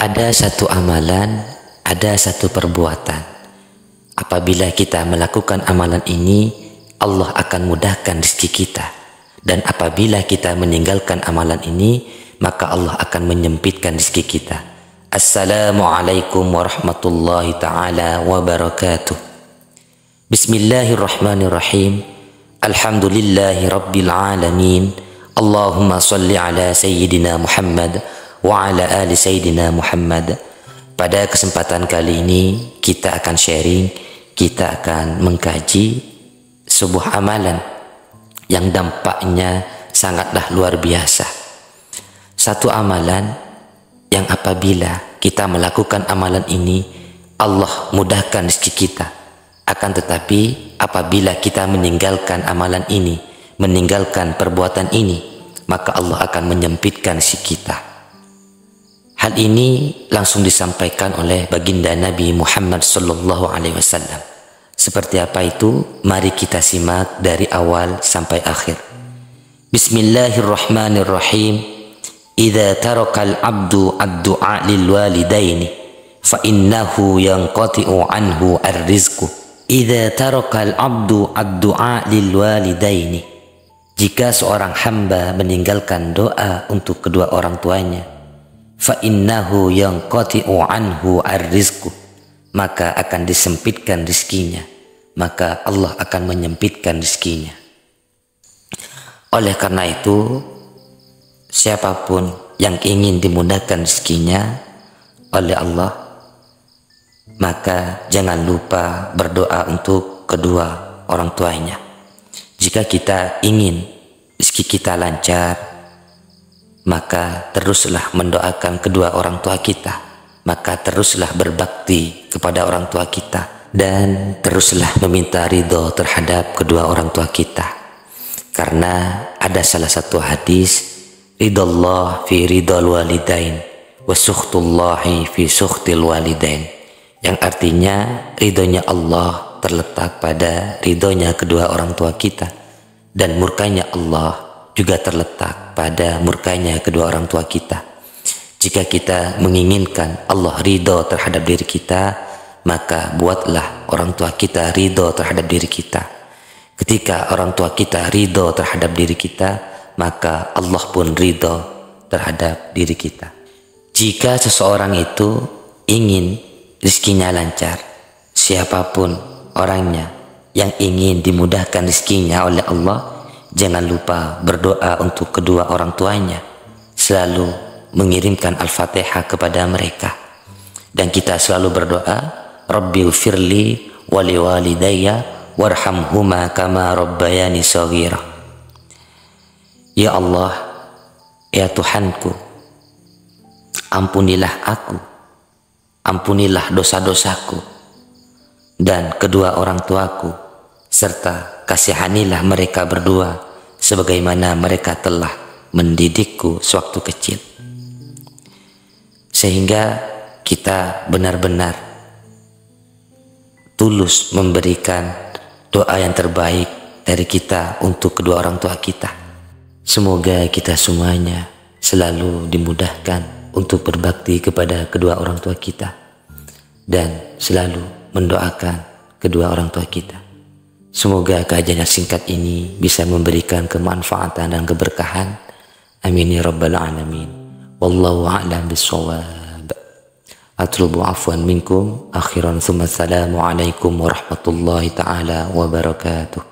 Ada satu amalan, ada satu perbuatan. Apabila kita melakukan amalan ini, Allah akan mudahkan rezeki kita. Dan apabila kita meninggalkan amalan ini, maka Allah akan menyempitkan rezeki kita. Assalamualaikum warahmatullahi taala wabarakatuh. Bismillahirrahmanirrahim. Alhamdulillahi rabbil alamin. Allahumma salli ala sayyidina Muhammad wa ala ali sayyidina Muhammad. Pada kesempatan kali ini kita akan sharing, kita akan mengkaji sebuah amalan yang dampaknya sangatlah luar biasa. Satu amalan yang apabila kita melakukan amalan ini Allah mudahkan rezeki kita. Akan tetapi apabila kita meninggalkan amalan ini, meninggalkan perbuatan ini, maka Allah akan menyempitkan si kita. Hal ini langsung disampaikan oleh baginda Nabi Muhammad Sallallahu Alaihi Wasallam. Seperti apa itu? Mari kita simak dari awal sampai akhir. Bismillahirrahmanirrahim. Idza tarakal abdu ad-du'a lil walidaini fa innahu yanqati'u anhu ar-rizqu. Idza tarakal abdu ad-du'a lil walidaini. Jika seorang hamba meninggalkan doa untuk kedua orang tuanya, fa innahu yang qati'u anhu arrizku maka akan disempitkan rizkinya maka Allah akan menyempitkan rizkinya oleh karena itu siapapun yang ingin dimudahkan rizkinya oleh Allah maka jangan lupa berdoa untuk kedua orang tuanya jika kita ingin rizki kita lancar maka teruslah mendoakan kedua orang tua kita, maka teruslah berbakti kepada orang tua kita, dan teruslah meminta ridho terhadap kedua orang tua kita. Karena ada salah satu hadis, ridho Allah fi ridho walidain, wasuhtullahi fi suhtil walidain, yang artinya ridhonya Allah terletak pada ridhonya kedua orang tua kita, dan murkanya Allah juga terletak pada murkanya kedua orang tua kita. Jika kita menginginkan Allah ridho terhadap diri kita, maka buatlah orang tua kita ridho terhadap diri kita. Ketika orang tua kita ridho terhadap diri kita, maka Allah pun ridho terhadap diri kita. Jika seseorang itu ingin rizkinya lancar, siapapun orangnya yang ingin dimudahkan rizkinya oleh Allah, jangan lupa berdoa untuk kedua orang tuanya. Selalu mengirimkan Al-Fatihah kepada mereka. Dan kita selalu berdoa, Rabbi Firli wali walidayya warhamhuma kama rabbayani sawira. Ya Allah, ya Tuhanku, ampunilah aku, ampunilah dosa-dosaku, dan kedua orang tuaku, serta kasihanilah mereka berdua sebagaimana mereka telah mendidikku sewaktu kecil. Sehingga kita benar-benar tulus memberikan doa yang terbaik dari kita untuk kedua orang tua kita. Semoga kita semuanya selalu dimudahkan untuk berbakti kepada kedua orang tua kita dan selalu mendoakan kedua orang tua kita. Semoga kajian yang singkat ini bisa memberikan kemanfaatan dan keberkahan. Amin ya rabbal alamin. Wallahu a'lam bishawab. Atlubu afwan minkum akhiran thumma assalamu alaikum warahmatullahi taala wabarakatuh.